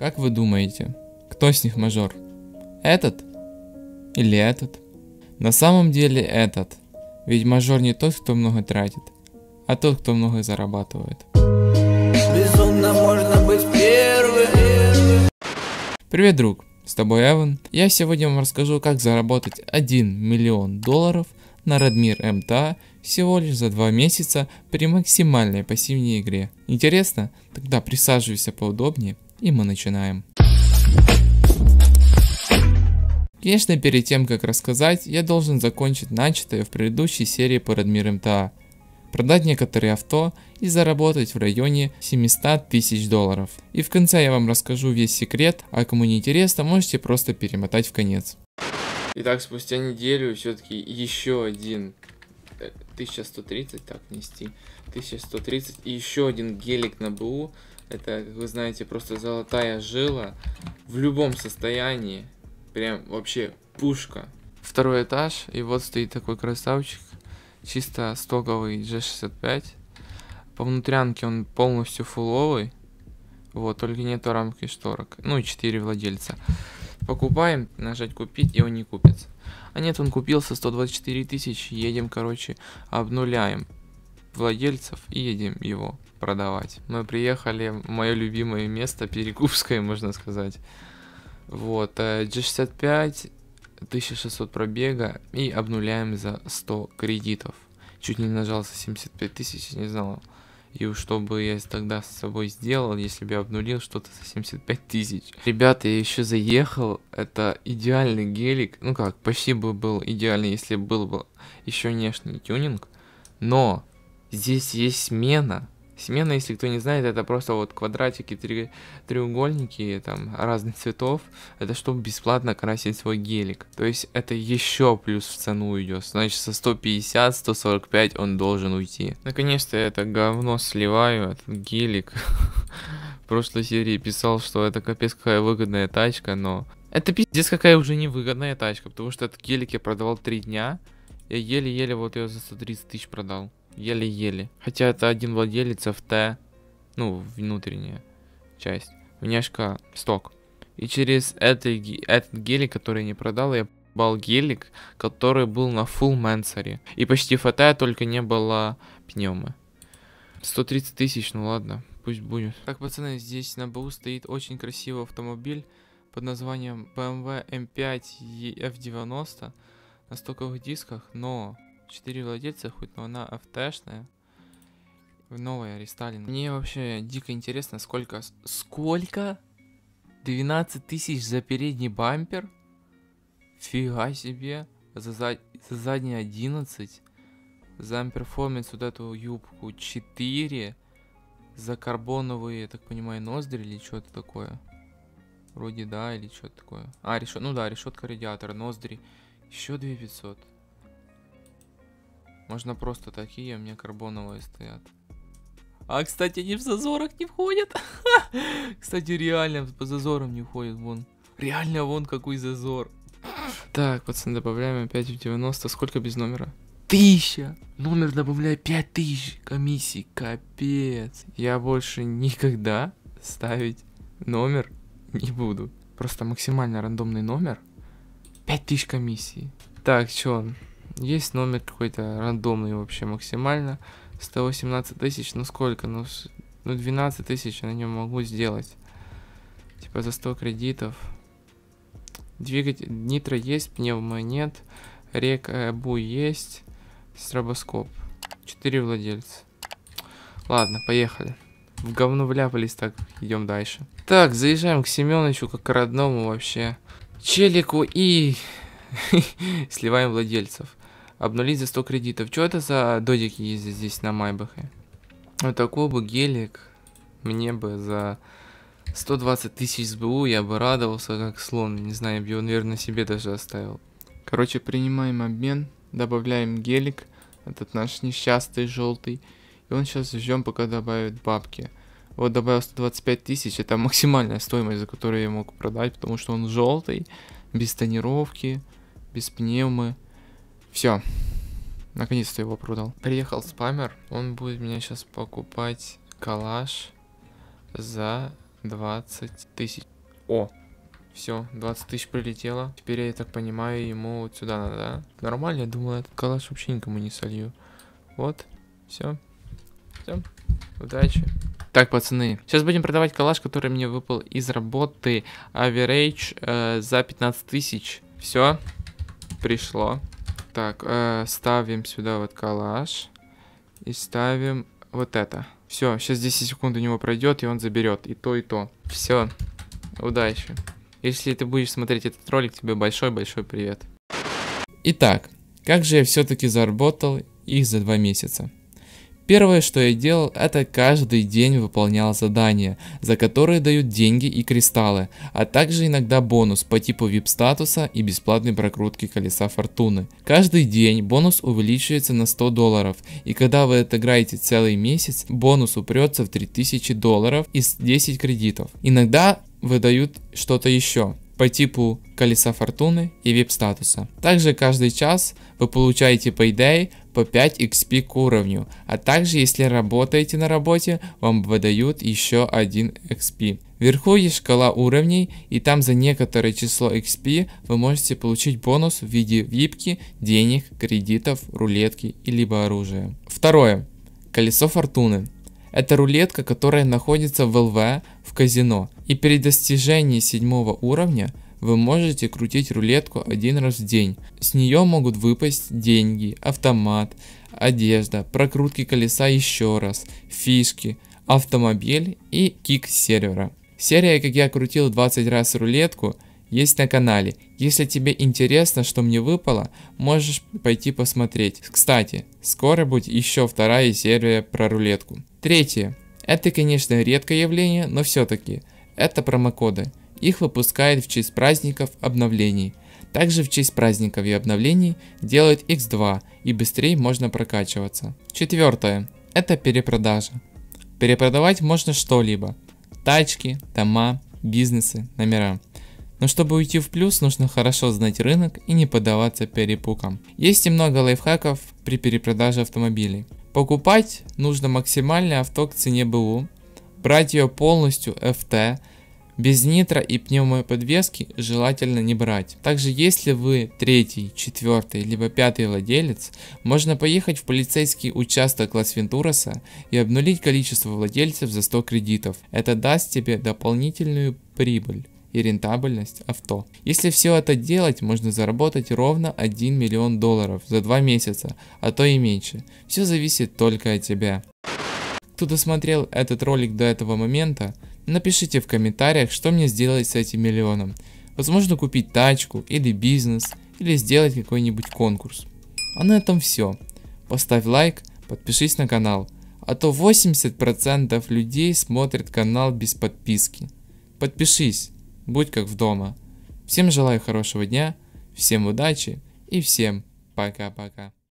Как вы думаете, кто с них мажор? Этот? Или этот? На самом деле этот. Ведь мажор не тот, кто много тратит, а тот, кто много зарабатывает. Безумно можно быть первым. Привет, друг. С тобой Эван. Я сегодня вам расскажу, как заработать 1 миллион долларов на Радмир МТА всего лишь за 2 месяца при максимальной пассивной игре. Интересно? Тогда присаживайся поудобнее и мы начинаем. Конечно, перед тем, как рассказать, я должен закончить начатое в предыдущей серии по Радмир МТА, продать некоторые авто и заработать в районе 700 тысяч долларов. И в конце я вам расскажу весь секрет, а кому не интересно, можете просто перемотать в конец. Итак, спустя неделю все-таки еще один 1130, э, так нести, 1130 и еще один гелик на БУ это, как вы знаете, просто золотая жила. В любом состоянии. Прям вообще пушка. Второй этаж. И вот стоит такой красавчик. Чисто стоковый G65. По внутрянке он полностью фуловый. Вот, только нету рамки шторок. Ну и 4 владельца. Покупаем, нажать купить, и он не купится. А нет, он купился 124 тысячи. Едем, короче, обнуляем владельцев и едем его продавать. Мы приехали в мое любимое место, Перекупское, можно сказать. Вот, э, G65, 1600 пробега и обнуляем за 100 кредитов. Чуть не нажался 75 тысяч, не знал. И что бы я тогда с собой сделал, если бы я обнулил что-то за 75 тысяч. Ребята, я еще заехал, это идеальный гелик. Ну как, почти бы был идеальный, если был бы еще внешний тюнинг. Но здесь есть смена, Семена, если кто не знает, это просто вот квадратики, три, треугольники там разных цветов. Это чтобы бесплатно красить свой гелик. То есть это еще плюс в цену идет. Значит со 150-145 он должен уйти. Наконец-то я это говно сливаю, этот гелик. В прошлой серии писал, что это капец какая выгодная тачка, но... Это пиздец какая уже невыгодная тачка, потому что этот гелик я продавал три дня. Я еле-еле вот ее за 130 тысяч продал. Еле-еле. Хотя это один владелец FT, ну, внутренняя часть. Внешка сток. И через это, этот гелик, который я не продал, я бал гелик, который был на фул менсоре. И почти фата, только не было пневмы. 130 тысяч, ну ладно, пусть будет. Так, пацаны, здесь на БУ стоит очень красивый автомобиль под названием BMW M5 F90 на стоковых дисках, но 4 владельца, хоть но она автошная. Новая рестайлинг. Мне вообще дико интересно, сколько... Сколько? 12 тысяч за передний бампер? Фига себе. За, за, за задний 11. За перформанс вот эту юбку 4. За карбоновые, я так понимаю, ноздри или что-то такое. Вроде да, или что-то такое. А, решет... ну да, решетка радиатора, ноздри. Еще 2500. Можно просто такие, у меня карбоновые стоят. А, кстати, они в зазорах не входят. Кстати, реально по зазорам не входят, вон. Реально, вон какой зазор. Так, пацаны, добавляем опять в 90. Сколько без номера? Тысяча! Номер добавляю 5000 комиссий, Капец. Я больше никогда ставить номер не буду. Просто максимально рандомный номер. 5000 комиссий. Так, чё, есть номер какой-то рандомный вообще максимально. 118 тысяч, ну сколько? Ну, ну 12 тысяч на нем могу сделать. Типа за 100 кредитов. Двигатель нитро есть, пневмо нет. Река Бу есть. Стробоскоп. 4 владельца. Ладно, поехали. В говно вляпались, так, идем дальше. Так, заезжаем к Семеновичу, как к родному вообще. Челику и... Сливаем владельцев. Обнулить за 100 кредитов. Что это за додики ездят здесь на Майбахе? Э? Вот такой бы гелик. Мне бы за 120 тысяч СБУ я бы радовался, как слон. Не знаю, я бы его, наверное, себе даже оставил. Короче, принимаем обмен, добавляем гелик, этот наш несчастный желтый. И он сейчас ждем, пока добавит бабки. Вот добавил 125 тысяч, это максимальная стоимость, за которую я мог продать, потому что он желтый, без тонировки, без пневмы. Все. Наконец-то его продал. Приехал спамер. Он будет меня сейчас покупать калаш за 20 тысяч. О, все, 20 тысяч прилетело. Теперь, я так понимаю, ему вот сюда надо, да? Нормально, я думал, этот калаш вообще никому не солью. Вот, все. Все, удачи. Так, пацаны, сейчас будем продавать калаш, который мне выпал из работы. Average э, за 15 тысяч. Все, пришло. Так, э, ставим сюда вот калаш. И ставим вот это. Все, сейчас 10 секунд у него пройдет, и он заберет и то, и то. Все, удачи. Если ты будешь смотреть этот ролик, тебе большой-большой привет. Итак, как же я все-таки заработал их за два месяца? Первое, что я делал, это каждый день выполнял задания, за которые дают деньги и кристаллы, а также иногда бонус по типу VIP-статуса и бесплатной прокрутки колеса фортуны. Каждый день бонус увеличивается на 100 долларов, и когда вы отыграете целый месяц, бонус упрется в 3000 долларов из 10 кредитов. Иногда выдают что-то еще по типу колеса фортуны и вип статуса. Также каждый час вы получаете payday по 5 XP к уровню, а также если работаете на работе, вам выдают еще 1 XP. Вверху есть шкала уровней, и там за некоторое число XP вы можете получить бонус в виде випки, денег, кредитов, рулетки и либо оружия. Второе. Колесо фортуны. Это рулетка, которая находится в ЛВ в казино. И при достижении седьмого уровня вы можете крутить рулетку один раз в день. С нее могут выпасть деньги, автомат, одежда, прокрутки колеса еще раз, фишки, автомобиль и кик сервера. Серия, как я крутил 20 раз рулетку, есть на канале. Если тебе интересно, что мне выпало, можешь пойти посмотреть. Кстати, скоро будет еще вторая серия про рулетку. Третье. Это, конечно, редкое явление, но все-таки – это промокоды. Их выпускает в честь праздников обновлений. Также в честь праздников и обновлений делают X2 и быстрее можно прокачиваться. Четвертое. Это перепродажа. Перепродавать можно что-либо. Тачки, дома, бизнесы, номера. Но чтобы уйти в плюс, нужно хорошо знать рынок и не поддаваться перепукам. Есть и много лайфхаков при перепродаже автомобилей. Покупать нужно максимальное авто к цене БУ, брать ее полностью FT, без нитро и пневмоподвески желательно не брать. Также если вы третий, четвертый, либо пятый владелец, можно поехать в полицейский участок Лас-Вентураса и обнулить количество владельцев за 100 кредитов. Это даст тебе дополнительную прибыль и рентабельность авто. Если все это делать, можно заработать ровно 1 миллион долларов за 2 месяца, а то и меньше. Все зависит только от тебя. Кто досмотрел этот ролик до этого момента, Напишите в комментариях, что мне сделать с этим миллионом. Возможно купить тачку или бизнес, или сделать какой-нибудь конкурс. А на этом все. Поставь лайк, подпишись на канал. А то 80% людей смотрят канал без подписки. Подпишись, будь как в дома. Всем желаю хорошего дня, всем удачи и всем пока-пока.